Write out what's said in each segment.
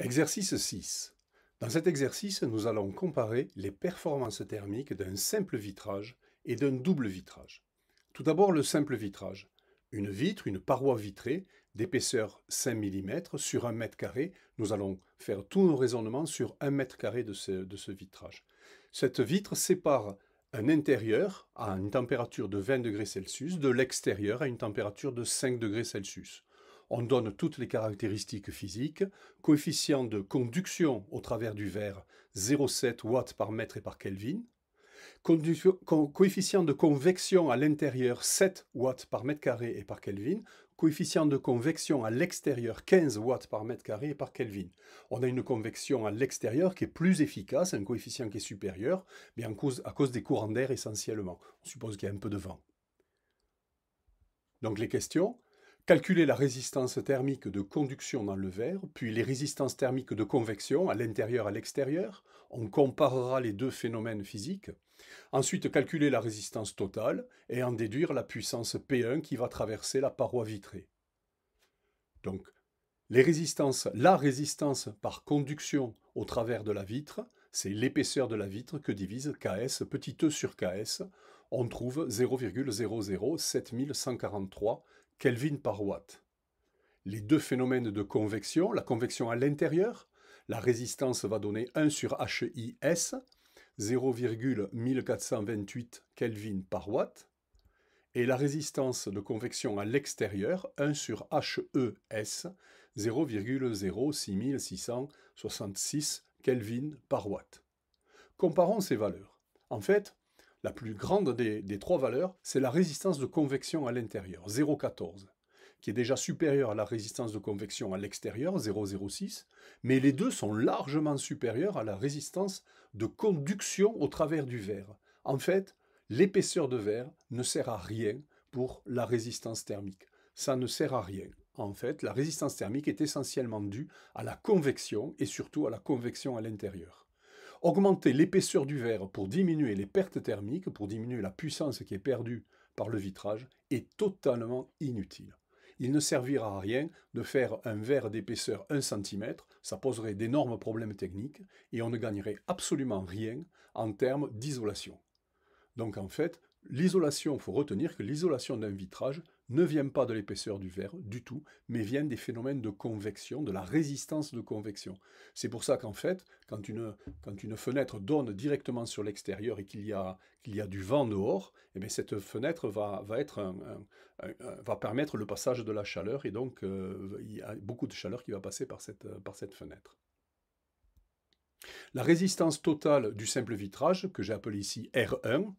Exercice 6. Dans cet exercice, nous allons comparer les performances thermiques d'un simple vitrage et d'un double vitrage. Tout d'abord le simple vitrage. Une vitre, une paroi vitrée d'épaisseur 5 mm sur 1 mètre carré. Nous allons faire tous nos raisonnements sur 1 mètre carré de ce, de ce vitrage. Cette vitre sépare un intérieur à une température de 20 degrés Celsius de l'extérieur à une température de 5 degrés Celsius on donne toutes les caractéristiques physiques, coefficient de conduction au travers du verre 0,7 watts par mètre et par Kelvin, coefficient de convection à l'intérieur 7 watts par mètre carré et par Kelvin, coefficient de convection à l'extérieur 15 watts par mètre carré et par Kelvin. On a une convection à l'extérieur qui est plus efficace, un coefficient qui est supérieur, mais à cause des courants d'air essentiellement. On suppose qu'il y a un peu de vent. Donc les questions, calculer la résistance thermique de conduction dans le verre, puis les résistances thermiques de convection à l'intérieur et à l'extérieur. On comparera les deux phénomènes physiques. Ensuite, calculer la résistance totale et en déduire la puissance P1 qui va traverser la paroi vitrée. Donc, les résistances, la résistance par conduction au travers de la vitre, c'est l'épaisseur de la vitre que divise Ks petit e sur Ks. On trouve 0,007143. Kelvin par watt. Les deux phénomènes de convection, la convection à l'intérieur, la résistance va donner 1 sur HIS, 0,1428 Kelvin par watt, et la résistance de convection à l'extérieur, 1 sur HES, e 0,06666 Kelvin par watt. Comparons ces valeurs. En fait, la plus grande des, trois valeurs, c'est la résistance de convection à l'intérieur, 0,14 qui est déjà supérieure à la résistance de convection à l'extérieur, 0,06, mais les deux sont largement supérieures à la résistance de conduction au travers du verre. En fait, l'épaisseur de verre ne sert à rien pour la résistance thermique. Ça ne sert à rien. En fait, la résistance thermique est essentiellement due à la convection et surtout à la convection à l'intérieur. Augmenter l'épaisseur du verre pour diminuer les pertes thermiques, pour diminuer la puissance qui est perdue par le vitrage, est totalement inutile. Il ne servira à rien de faire un verre d'épaisseur 1 cm, ça poserait d'énormes problèmes techniques et on ne gagnerait absolument rien en termes d'isolation. Donc en fait, l'isolation, il faut retenir que l'isolation d'un vitrage ne vient pas de l'épaisseur du verre du tout, mais viennent des phénomènes de convection, de la résistance de convection. C'est pour ça qu'en fait, quand une, fenêtre donne directement sur l'extérieur et qu'il y, a, y a du vent dehors, eh cette fenêtre va, permettre le passage de la chaleur et donc euh, il y a beaucoup de chaleur qui va passer par cette, par cette fenêtre. La résistance totale du simple vitrage, que j'appelle ici R1,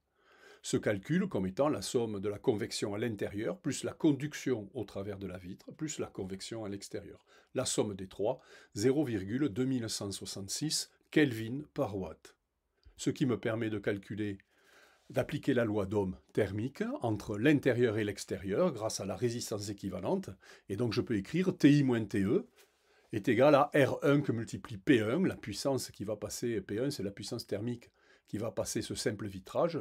se calcule comme étant la somme de la convection à l'intérieur plus la conduction au travers de la vitre plus la convection à l'extérieur. La somme des trois, 0,2166 Kelvin par watt. Ce qui me permet de calculer d'appliquer la loi d'Ohm thermique entre l'intérieur et l'extérieur grâce à la résistance équivalente. Et donc je peux écrire TI-TE est égal à R1 que multiplie P1, la puissance qui va passer, P1 c'est la puissance thermique qui va passer ce simple vitrage,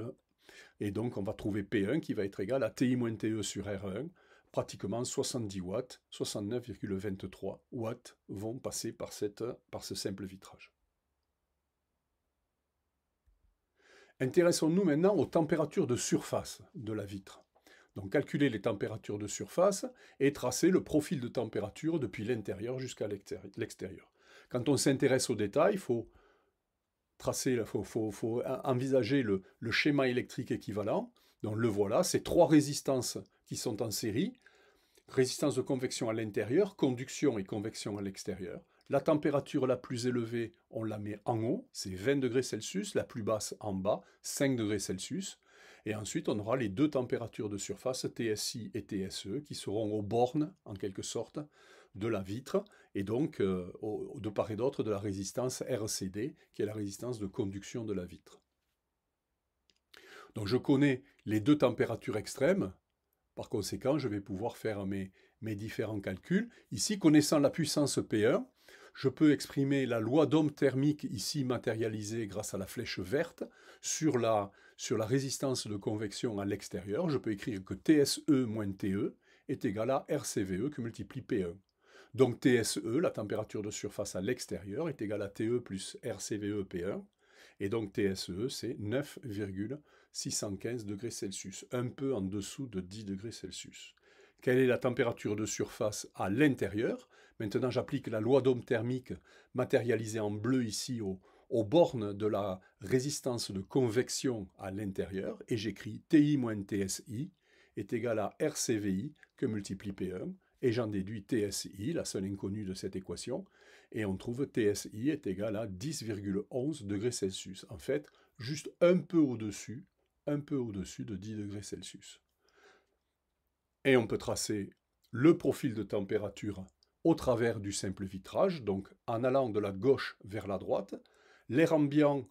et donc, on va trouver P1 qui va être égal à TI-TE sur R1, pratiquement 70 watts, 69,23 watts vont passer par, cette, par ce simple vitrage. Intéressons-nous maintenant aux températures de surface de la vitre. Donc calculer les températures de surface et tracer le profil de température depuis l'intérieur jusqu'à l'extérieur. Quand on s'intéresse aux détails, il faut tracer, il faut, envisager le, le, schéma électrique équivalent. Donc le voilà, c'est trois résistances qui sont en série. Résistance de convection à l'intérieur, conduction et convection à l'extérieur. La température la plus élevée, on la met en haut, c'est 20 degrés Celsius, la plus basse en bas, 5 degrés Celsius. Et ensuite, on aura les deux températures de surface, TSI et TSE, qui seront aux bornes, en quelque sorte, de la vitre et donc euh, de part et d'autre de la résistance RCD, qui est la résistance de conduction de la vitre. Donc je connais les deux températures extrêmes, par conséquent je vais pouvoir faire mes, différents calculs. Ici, connaissant la puissance P1, je peux exprimer la loi d'homme thermique ici matérialisée grâce à la flèche verte sur la, sur la résistance de convection à l'extérieur. Je peux écrire que TSE moins TE est égal à RCVE que multiplie P1. Donc TSE, la température de surface à l'extérieur, est égale à TE plus RCVE 1 Et donc TSE, c'est 9,615 degrés Celsius, un peu en dessous de 10 degrés Celsius. Quelle est la température de surface à l'intérieur Maintenant, j'applique la loi d'ôme thermique matérialisée en bleu ici aux bornes de la résistance de convection à l'intérieur et j'écris TI-TSI est égal à RCVI que multiplie P1 et j'en déduis TSI, la seule inconnue de cette équation, et on trouve TSI est égal à 10,11 degrés Celsius. En fait, juste un peu au-dessus, un peu au-dessus de 10 degrés Celsius. Et on peut tracer le profil de température au travers du simple vitrage, donc en allant de la gauche vers la droite. L'air ambiant,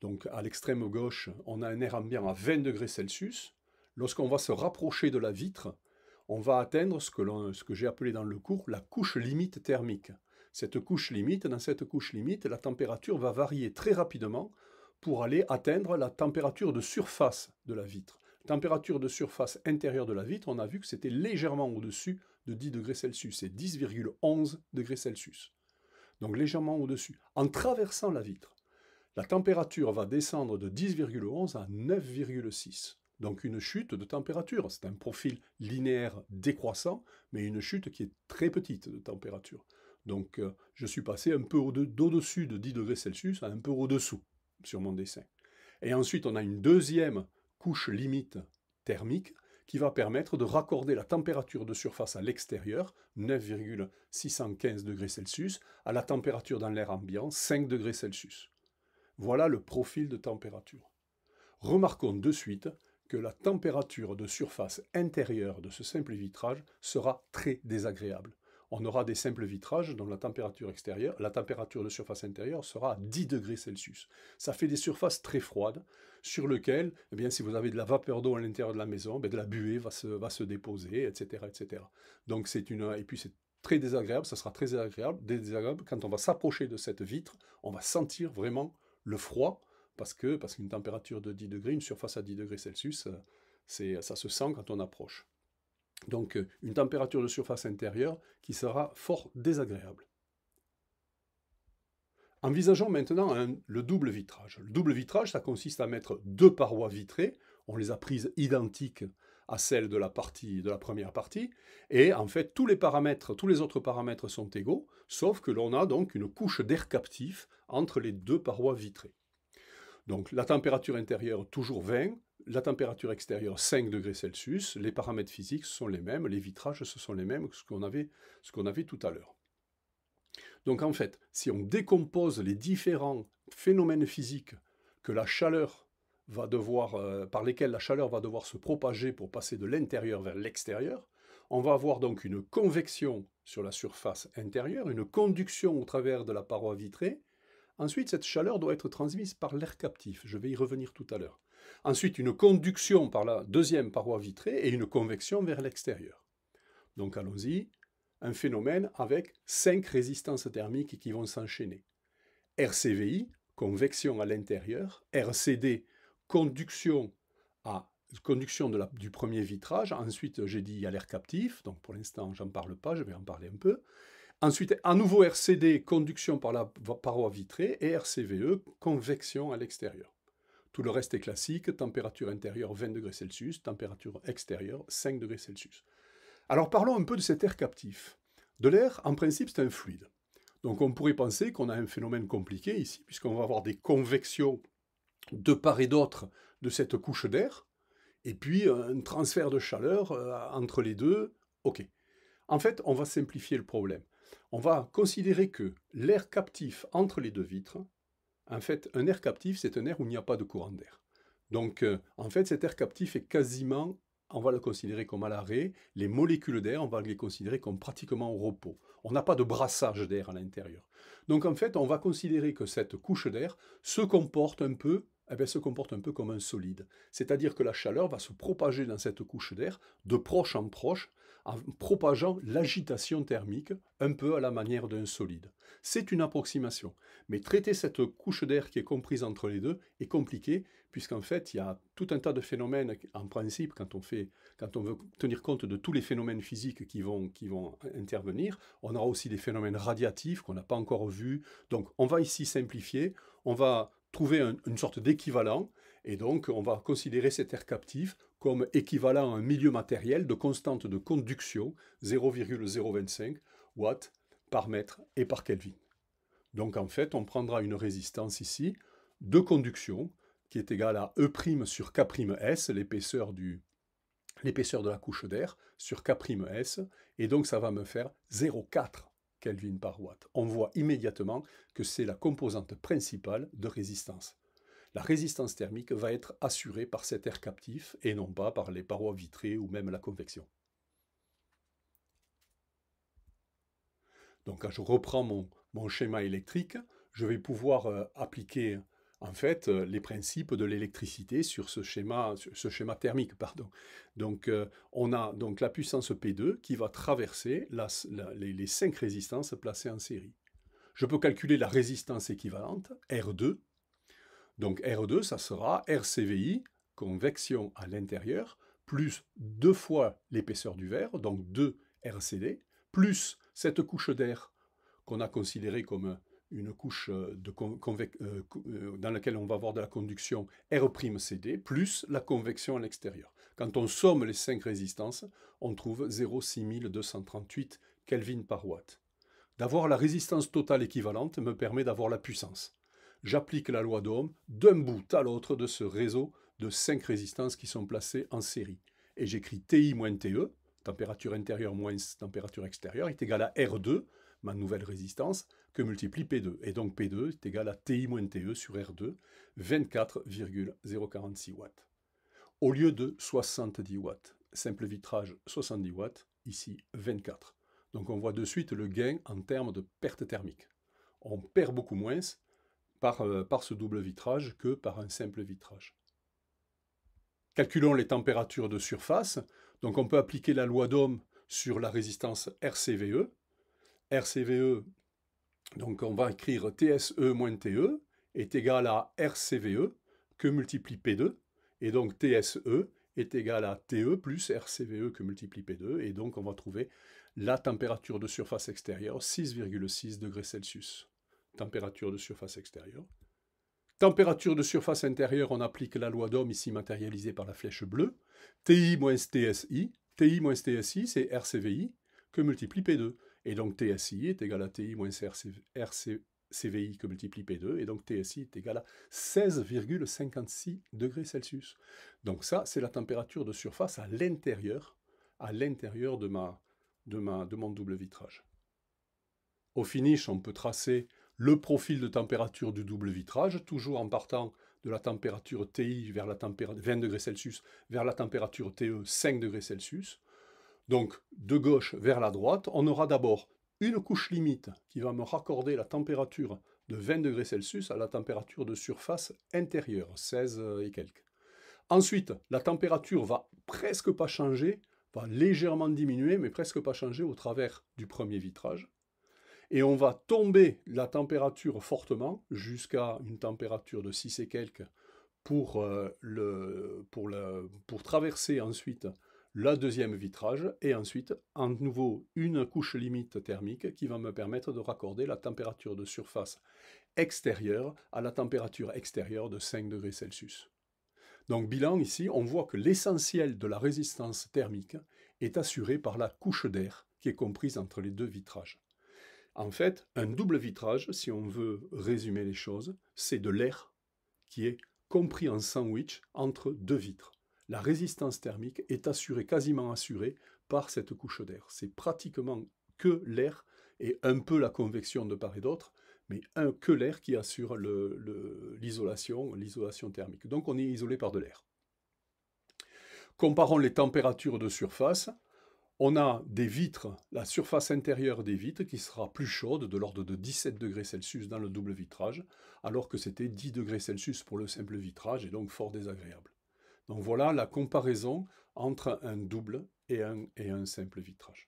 donc à l'extrême gauche, on a un air ambiant à 20 degrés Celsius. Lorsqu'on va se rapprocher de la vitre, on va atteindre ce que, j'ai appelé dans le cours la couche limite thermique. Cette couche limite, dans cette couche limite, la température va varier très rapidement pour aller atteindre la température de surface de la vitre. Température de surface intérieure de la vitre, on a vu que c'était légèrement au-dessus de 10 degrés Celsius, c'est 10,11 degrés Celsius. Donc légèrement au-dessus. En traversant la vitre, la température va descendre de 10,11 à 9,6. Donc une chute de température. C'est un profil linéaire décroissant, mais une chute qui est très petite de température. Donc euh, je suis passé un peu d'au-dessus de 10 degrés Celsius à un peu au-dessous sur mon dessin. Et ensuite, on a une deuxième couche limite thermique qui va permettre de raccorder la température de surface à l'extérieur, 9,615 degrés Celsius, à la température dans l'air ambiant, 5 degrés Celsius. Voilà le profil de température. Remarquons de suite que la température de surface intérieure de ce simple vitrage sera très désagréable. On aura des simples vitrages dont la température extérieure, la température de surface intérieure sera à 10 degrés Celsius. Ça fait des surfaces très froides sur lesquelles, eh bien, si vous avez de la vapeur d'eau à l'intérieur de la maison, ben, de la buée va se, va se déposer, etc., etc. Donc c'est une et puis c'est très désagréable. Ça sera très désagréable, désagréable quand on va s'approcher de cette vitre, on va sentir vraiment le froid parce que parce qu'une température de 10 degrés, une surface à 10 degrés Celsius, euh, c'est, ça se sent quand on approche. Donc euh, une température de surface intérieure qui sera fort désagréable. Envisageons maintenant hein, le double vitrage. Le double vitrage, ça consiste à mettre deux parois vitrées, on les a prises identiques à celles de la, partie, de la première partie, et en fait tous les paramètres, tous les autres paramètres sont égaux, sauf que l'on a donc une couche d'air captif entre les deux parois vitrées. Donc la température intérieure, toujours 20, la température extérieure, 5 degrés Celsius, les paramètres physiques sont les mêmes, les vitrages, ce sont les mêmes que ce qu'on avait, tout à l'heure. Donc en fait, si on décompose les différents phénomènes physiques que la chaleur va devoir, euh, par lesquels la chaleur va devoir se propager pour passer de l'intérieur vers l'extérieur, on va avoir donc une convection sur la surface intérieure, une conduction au travers de la paroi vitrée, Ensuite, cette chaleur doit être transmise par l'air captif. Je vais y revenir tout à l'heure. Ensuite, une conduction par la deuxième paroi vitrée et une convection vers l'extérieur. Donc allons-y, un phénomène avec cinq résistances thermiques qui vont s'enchaîner. RCVI, convection à l'intérieur, RCD, conduction à conduction du premier vitrage. Ensuite, j'ai dit à l'air captif, donc pour l'instant, j'en parle pas, je vais en parler un peu. Ensuite, à nouveau RCD, conduction par la paroi vitrée, et RCVE, convection à l'extérieur. Tout le reste est classique, température intérieure 20 degrés Celsius, température extérieure 5 degrés Celsius. Alors parlons un peu de cet air captif. De l'air, en principe, c'est un fluide. Donc on pourrait penser qu'on a un phénomène compliqué ici, puisqu'on va avoir des convections de part et d'autre de cette couche d'air, et puis un transfert de chaleur euh, entre les deux. OK. En fait, on va simplifier le problème on va considérer que l'air captif entre les deux vitres, en fait, un air captif, c'est un air où il n'y a pas de courant d'air. Donc, euh, en fait, cet air captif est quasiment, on va le considérer comme à l'arrêt. Les molécules d'air, on va les considérer comme pratiquement au repos. On n'a pas de brassage d'air à l'intérieur. Donc, en fait, on va considérer que cette couche d'air se comporte un peu eh se comporte un peu comme un solide. C'est-à-dire que la chaleur va se propager dans cette couche d'air de proche en proche en propageant l'agitation thermique un peu à la manière d'un solide. C'est une approximation, mais traiter cette couche d'air qui est comprise entre les deux est compliqué puisqu'en fait il y a tout un tas de phénomènes en principe quand on, fait, quand on veut tenir compte de tous les phénomènes physiques qui vont, qui vont intervenir. On aura aussi des phénomènes radiatifs qu'on n'a pas encore vus. Donc on va ici simplifier, on va trouver une sorte d'équivalent et donc, on va considérer cet air captif comme équivalent à un milieu matériel de constante de conduction 0,025 watts par mètre et par Kelvin. Donc en fait, on prendra une résistance ici de conduction qui est égale à E' sur K'S, l'épaisseur de la couche d'air, sur K'S, et donc ça va me faire 0,4 Kelvin par watt. On voit immédiatement que c'est la composante principale de résistance la résistance thermique va être assurée par cet air captif et non pas par les parois vitrées ou même la convection. Donc quand je reprends mon, schéma électrique, je vais pouvoir euh, appliquer en fait euh, les principes de l'électricité sur ce schéma, thermique. Donc euh, on a donc la puissance P2 qui va traverser les, les cinq résistances placées en série. Je peux calculer la résistance équivalente, R2, donc r 2 e ça sera RCVI, convection à l'intérieur, plus deux fois l'épaisseur du verre, donc 2 RCD, plus cette couche d'air qu'on a considérée comme une couche euh, euh, euh, dans laquelle on va avoir de la conduction R'CD, plus la convection à l'extérieur. Quand on somme les cinq résistances, on trouve 06238 Kelvin par watt. D'avoir la résistance totale équivalente me permet d'avoir la puissance j'applique la loi d'Ohm d'un bout à l'autre de ce réseau de cinq résistances qui sont placées en série. Et j'écris TI TE, température intérieure moins température extérieure, est égal à R2, ma nouvelle résistance, que multiplie P2. Et donc P2 est égal à TI TE sur R2, 24,046 watts. Au lieu de 70 watts, simple vitrage 70 watts, ici 24. Donc on voit de suite le gain en termes de perte thermique. On perd beaucoup moins, euh, par, ce double vitrage que par un simple vitrage. Calculons les températures de surface. Donc on peut appliquer la loi d'Ohm sur la résistance RCVE. RCVE, donc on va écrire TSE moins TE est égal à RCVE que multiplie P2. Et donc TSE est égal à TE plus RCVE que multiplie P2. Et donc on va trouver la température de surface extérieure, 6,6 degrés Celsius température de surface extérieure. Température de surface intérieure, on applique la loi d'Ohm ici matérialisée par la flèche bleue. TI moins TSI. TI moins TSI, c'est RCVI que multiplie P2. Et donc TSI est égal à TI moins RCVI que multiplie P2. Et donc TSI est égal à 16,56 degrés Celsius. Donc ça, c'est la température de surface à l'intérieur à l'intérieur de, ma, de, ma, de mon double vitrage. Au finish, on peut tracer le profil de température du double vitrage, toujours en partant de la température TI vers la température 20 degrés vers la température TE 5 degrés Donc de gauche vers la droite, on aura d'abord une couche limite qui va me raccorder la température de 20 degrés Celsius à la température de surface intérieure, 16 euh, et quelques. Ensuite, la température va presque pas changer, va légèrement diminuer, mais presque pas changer au travers du premier vitrage et on va tomber la température fortement jusqu'à une température de 6 et quelques pour, euh, pour, traverser ensuite la deuxième vitrage et ensuite en nouveau une couche limite thermique qui va me permettre de raccorder la température de surface extérieure à la température extérieure de 5 degrés Celsius. Donc bilan ici, on voit que l'essentiel de la résistance thermique est assuré par la couche d'air qui est comprise entre les deux vitrages. En fait, un double vitrage, si on veut résumer les choses, c'est de l'air qui est compris en sandwich entre deux vitres. La résistance thermique est assurée, quasiment assurée, par cette couche d'air. C'est pratiquement que l'air et un peu la convection de part et d'autre, mais un, que l'air qui assure l'isolation, l'isolation thermique. Donc on est isolé par de l'air. Comparons les températures de surface. On a des vitres, la surface intérieure des vitres qui sera plus chaude, de l'ordre de 17 degrés Celsius dans le double vitrage, alors que c'était 10 degrés Celsius pour le simple vitrage et donc fort désagréable. Donc voilà la comparaison entre un double et un, et un simple vitrage.